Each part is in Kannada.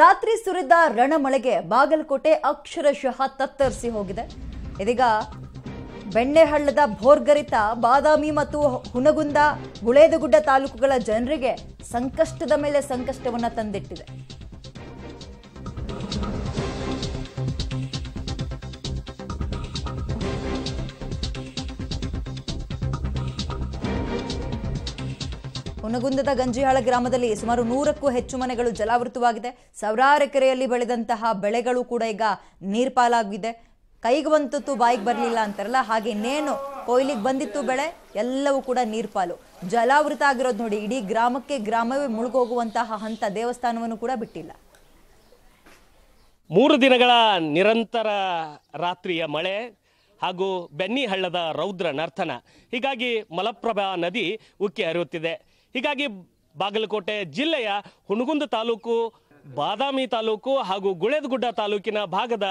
ರಾತ್ರಿ ಸುರಿದ ರಣಮಳೆಗೆ ಬಾಗಲಕೋಟೆ ಅಕ್ಷರಶಃ ತತ್ತರಿಸಿ ಹೋಗಿದೆ ಇದೀಗ ಬೆಣ್ಣೆಹಳ್ಳದ ಭೋರ್ಗರಿತ ಬಾದಾಮಿ ಮತ್ತು ಹುನಗುಂದ ಗುಳೇದಗುಡ್ಡ ತಾಲೂಕುಗಳ ಜನರಿಗೆ ಸಂಕಷ್ಟದ ಮೇಲೆ ಸಂಕಷ್ಟವನ್ನು ತಂದಿಟ್ಟಿದೆ ಹುನಗುಂದದ ಗಂಜಿಹಾಳ ಗ್ರಾಮದಲ್ಲಿ ಸುಮಾರು ನೂರಕ್ಕೂ ಹೆಚ್ಚು ಮನೆಗಳು ಜಲಾವೃತವಾಗಿದೆ ಸಾವಿರಾರು ಎಕರೆಯಲ್ಲಿ ಬೆಳೆದಂತಹ ಬೆಳೆಗಳು ಕೂಡ ಈಗ ನೀರ್ಪಾಲಾಗಿದೆ ಕೈಗೆ ಬಾಯಿಗೆ ಬರಲಿಲ್ಲ ಅಂತಾರಲ್ಲ ಹಾಗೆ ಇನ್ನೇನು ಕೊಯ್ಲಿಗೆ ಬಂದಿತ್ತು ಬೆಳೆ ಎಲ್ಲವೂ ಕೂಡ ನೀರ್ಪಾಲು ಜಲಾವೃತ ಆಗಿರೋದು ನೋಡಿ ಇಡೀ ಗ್ರಾಮಕ್ಕೆ ಗ್ರಾಮವೇ ಮುಳುಗೋಗುವಂತಹ ಹಂತ ದೇವಸ್ಥಾನವನ್ನು ಕೂಡ ಬಿಟ್ಟಿಲ್ಲ ಮೂರು ದಿನಗಳ ನಿರಂತರ ರಾತ್ರಿಯ ಮಳೆ ಹಾಗೂ ಬೆನ್ನಿಹಳ್ಳದ ರೌದ್ರ ನರ್ತನ ಹೀಗಾಗಿ ಮಲಪ್ರಭಾ ನದಿ ಉಕ್ಕಿ ಹರಿಯುತ್ತಿದೆ ಹೀಗಾಗಿ ಬಾಗಲಕೋಟೆ ಜಿಲ್ಲೆಯ ಹುಣಗುಂದ ತಾಲೂಕು ಬಾದಾಮಿ ತಾಲೂಕು ಹಾಗೂ ಗುಳೇದಗುಡ್ಡ ತಾಲೂಕಿನ ಭಾಗದ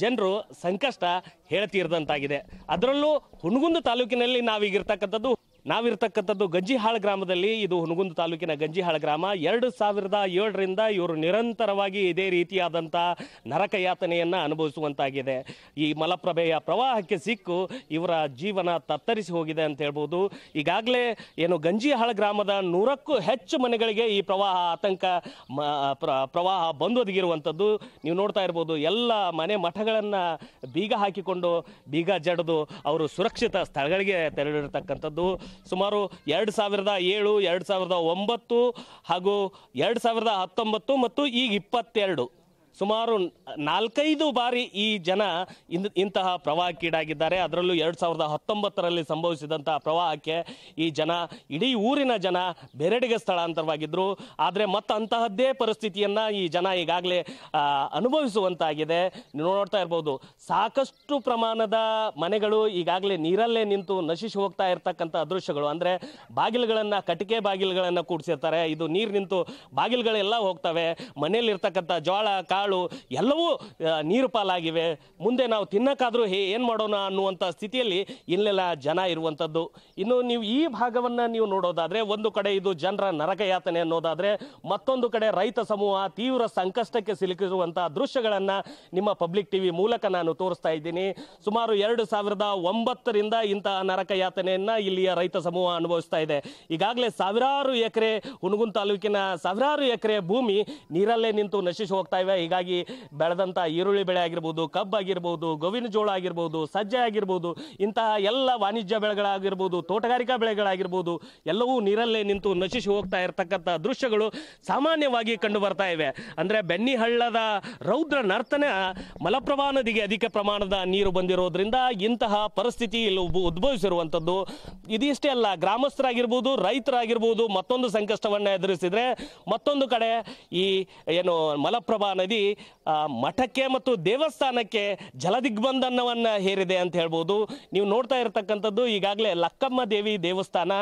ಜನರು ಸಂಕಷ್ಟ ಹೇಳ್ತೀರದಂತಾಗಿದೆ ಅದರಲ್ಲೂ ಹುಣಗುಂದ ತಾಲೂಕಿನಲ್ಲಿ ನಾವೀಗಿರ್ತಕ್ಕಂಥದ್ದು ನಾವಿರ್ತಕ್ಕಂಥದ್ದು ಗಂಜಿಹಾಳ ಗ್ರಾಮದಲ್ಲಿ ಇದು ಹುನಗುಂದ ತಾಲೂಕಿನ ಗಂಜಿಹಾಳ ಗ್ರಾಮ ಎರಡು ಸಾವಿರದ ಏಳರಿಂದ ಇವರು ನಿರಂತರವಾಗಿ ಇದೇ ರೀತಿಯಾದಂಥ ನರಕಯಾತನೆಯನ್ನು ಅನುಭವಿಸುವಂತಾಗಿದೆ ಈ ಮಲಪ್ರಭೆಯ ಪ್ರವಾಹಕ್ಕೆ ಸಿಕ್ಕು ಇವರ ಜೀವನ ತತ್ತರಿಸಿ ಹೋಗಿದೆ ಅಂತ ಹೇಳ್ಬೋದು ಈಗಾಗಲೇ ಏನು ಗಂಜಿಹಾಳ ಗ್ರಾಮದ ನೂರಕ್ಕೂ ಹೆಚ್ಚು ಮನೆಗಳಿಗೆ ಈ ಪ್ರವಾಹ ಆತಂಕ ಪ್ರವಾಹ ಬಂದೊದಗಿರುವಂಥದ್ದು ನೀವು ನೋಡ್ತಾ ಇರ್ಬೋದು ಎಲ್ಲ ಮನೆ ಮಠಗಳನ್ನು ಬೀಗ ಹಾಕಿಕೊಂಡು ಬೀಗ ಜಡಿದು ಅವರು ಸುರಕ್ಷಿತ ಸ್ಥಳಗಳಿಗೆ ತೆರಳಿರ್ತಕ್ಕಂಥದ್ದು ಸುಮಾರು ಎರಡು ಸಾವಿರದ ಏಳು ಎರಡು ಸಾವಿರದ ಒಂಬತ್ತು ಹಾಗೂ ಎರಡು ಸಾವಿರದ ಹತ್ತೊಂಬತ್ತು ಮತ್ತು ಈಗ ಇಪ್ಪತ್ತೆರಡು ಸುಮಾರು ನಾಲ್ಕೈದು ಬಾರಿ ಈ ಜನ ಇಂತಹ ಪ್ರವಾಹಕ್ಕೀಡಾಗಿದ್ದಾರೆ ಅದರಲ್ಲೂ ಎರಡು ಸಾವಿರದ ಹತ್ತೊಂಬತ್ತರಲ್ಲಿ ಸಂಭವಿಸಿದಂತಹ ಪ್ರವಾಹಕ್ಕೆ ಈ ಜನ ಇಡೀ ಊರಿನ ಜನ ಬೇರೆಡೆಗೆ ಸ್ಥಳಾಂತರವಾಗಿದ್ದರು ಆದರೆ ಅಂತಹದ್ದೇ ಪರಿಸ್ಥಿತಿಯನ್ನು ಈ ಜನ ಈಗಾಗಲೇ ಅನುಭವಿಸುವಂತಾಗಿದೆ ನೋಡ್ತಾ ಇರ್ಬೋದು ಸಾಕಷ್ಟು ಪ್ರಮಾಣದ ಮನೆಗಳು ಈಗಾಗಲೇ ನೀರಲ್ಲೇ ನಿಂತು ನಶಿಸಿ ಹೋಗ್ತಾ ಇರ್ತಕ್ಕಂಥ ಅದೃಶ್ಯಗಳು ಅಂದರೆ ಬಾಗಿಲುಗಳನ್ನು ಕಟಿಕೆ ಬಾಗಿಲುಗಳನ್ನು ಕೂಡಿಸಿರ್ತಾರೆ ಇದು ನೀರು ನಿಂತು ಬಾಗಿಲುಗಳೆಲ್ಲ ಹೋಗ್ತವೆ ಮನೆಯಲ್ಲಿರ್ತಕ್ಕಂಥ ಜೋಳ ಕಾ ಕಾಳು ಎಲ್ಲವೂ ನೀರು ಪಾಲಾಗಿವೆ ಮುಂದೆ ನಾವು ತಿನ್ನಕ್ಕಾದರೂ ಹೇ ಏನು ಮಾಡೋಣ ಅನ್ನುವಂಥ ಸ್ಥಿತಿಯಲ್ಲಿ ಇಲ್ಲೆಲ್ಲ ಜನ ಇರುವಂಥದ್ದು ಇನ್ನು ನೀವು ಈ ಭಾಗವನ್ನು ನೀವು ನೋಡೋದಾದರೆ ಒಂದು ಕಡೆ ಇದು ಜನರ ನರಕಯಾತನೆ ಅನ್ನೋದಾದರೆ ಮತ್ತೊಂದು ಕಡೆ ರೈತ ಸಮೂಹ ತೀವ್ರ ಸಂಕಷ್ಟಕ್ಕೆ ಸಿಲುಕಿಸುವಂತಹ ದೃಶ್ಯಗಳನ್ನು ನಿಮ್ಮ ಪಬ್ಲಿಕ್ ಟಿವಿ ಮೂಲಕ ನಾನು ತೋರಿಸ್ತಾ ಇದ್ದೀನಿ ಸುಮಾರು ಎರಡು ಸಾವಿರದ ಒಂಬತ್ತರಿಂದ ಇಂತಹ ನರಕಯಾತನೆಯನ್ನು ಇಲ್ಲಿಯ ರೈತ ಸಮೂಹ ಅನುಭವಿಸ್ತಾ ಇದೆ ಈಗಾಗಲೇ ಸಾವಿರಾರು ಎಕರೆ ಹುಣಗುನ್ ತಾಲೂಕಿನ ಸಾವಿರಾರು ಎಕರೆ ಭೂಮಿ ನೀರಲ್ಲೇ ನಿಂತು ನಶಿಸಿ ಹೋಗ್ತಾ ಇವೆ ಹಾಗಾಗಿ ಬೆಳೆದಂಥ ಈರುಳ್ಳಿ ಬೆಳೆ ಆಗಿರ್ಬೋದು ಕಬ್ಬಾಗಿರ್ಬೋದು ಗೋವಿನ ಜೋಳ ಆಗಿರ್ಬೋದು ಸಜ್ಜೆ ಆಗಿರ್ಬೋದು ಇಂತಹ ಎಲ್ಲ ವಾಣಿಜ್ಯ ಬೆಳೆಗಳಾಗಿರ್ಬೋದು ತೋಟಗಾರಿಕಾ ಬೆಳೆಗಳಾಗಿರ್ಬೋದು ಎಲ್ಲವೂ ನೀರಲ್ಲೇ ನಿಂತು ನಶಿಸಿ ಹೋಗ್ತಾ ಇರತಕ್ಕಂಥ ದೃಶ್ಯಗಳು ಸಾಮಾನ್ಯವಾಗಿ ಕಂಡು ಬರ್ತಾ ಇವೆ ಅಂದರೆ ಬೆನ್ನಿಹಳ್ಳದ ರೌದ್ರ ನರ್ತನ ಮಲಪ್ರಭಾ ನದಿಗೆ ಅಧಿಕ ಪ್ರಮಾಣದ ನೀರು ಬಂದಿರೋದ್ರಿಂದ ಇಂತಹ ಪರಿಸ್ಥಿತಿ ಇಲ್ಲಿ ಉದ್ಭವಿಸಿರುವಂಥದ್ದು ಇದಿಷ್ಟೇ ಅಲ್ಲ ಗ್ರಾಮಸ್ಥರಾಗಿರ್ಬೋದು ರೈತರಾಗಿರ್ಬೋದು ಮತ್ತೊಂದು ಸಂಕಷ್ಟವನ್ನು ಎದುರಿಸಿದ್ರೆ ಮತ್ತೊಂದು ಕಡೆ ಈ ಏನು ಮಲಪ್ರಭಾ ನದಿ ಆ ಮಠಕ್ಕೆ ಮತ್ತು ದೇವಸ್ಥಾನಕ್ಕೆ ಜಲದಿಗ್ಬಂಧನವನ್ನು ಹೇರಿದೆ ಅಂತ ಹೇಳ್ಬೋದು ನೀವು ನೋಡ್ತಾ ಇರತಕ್ಕಂಥದ್ದು ಈಗಾಗಲೇ ಲಕ್ಕಮ್ಮ ದೇವಿ ದೇವಸ್ಥಾನ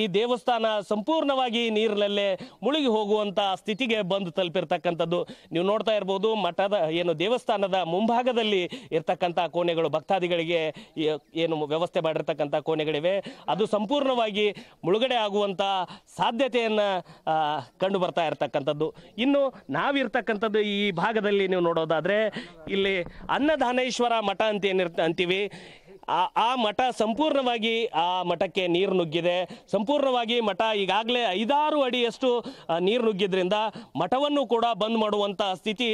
ಈ ದೇವಸ್ಥಾನ ಸಂಪೂರ್ಣವಾಗಿ ನೀರಿನಲ್ಲೇ ಮುಳುಗಿ ಹೋಗುವಂಥ ಸ್ಥಿತಿಗೆ ಬಂದು ತಲುಪಿರ್ತಕ್ಕಂಥದ್ದು ನೀವು ನೋಡ್ತಾ ಇರ್ಬೋದು ಮಠದ ಏನು ದೇವಸ್ಥಾನದ ಮುಂಭಾಗದಲ್ಲಿ ಇರ್ತಕ್ಕಂಥ ಕೋಣೆಗಳು ಭಕ್ತಾದಿಗಳಿಗೆ ಏನು ವ್ಯವಸ್ಥೆ ಮಾಡಿರ್ತಕ್ಕಂಥ ಕೋಣೆಗಳಿವೆ ಅದು ಸಂಪೂರ್ಣವಾಗಿ ಮುಳುಗಡೆ ಆಗುವಂಥ ಸಾಧ್ಯತೆಯನ್ನು ಕಂಡು ಬರ್ತಾ ಇರತಕ್ಕಂಥದ್ದು ಇನ್ನು ನಾವಿರ್ತಕ್ಕಂಥದ್ದು ಈ ಭಾಗ ಭಾಗದಲ್ಲಿ ನೀವು ನೋಡೋದಾದ್ರೆ ಇಲ್ಲಿ ಅನ್ನದಾನೇಶ್ವರ ಮಠ ಅಂತ ಏನಿರ್ ಅಂತೀವಿ ಆ ಆ ಮಠ ಸಂಪೂರ್ಣವಾಗಿ ಆ ಮಠಕ್ಕೆ ನೀರು ನುಗ್ಗಿದೆ ಸಂಪೂರ್ಣವಾಗಿ ಮಠ ಈಗಾಗಲೇ ಐದಾರು ಅಡಿಯಷ್ಟು ನೀರು ನುಗ್ಗಿದ್ರಿಂದ ಮಠವನ್ನು ಕೂಡ ಬಂದ್ ಮಾಡುವಂತಹ ಸ್ಥಿತಿ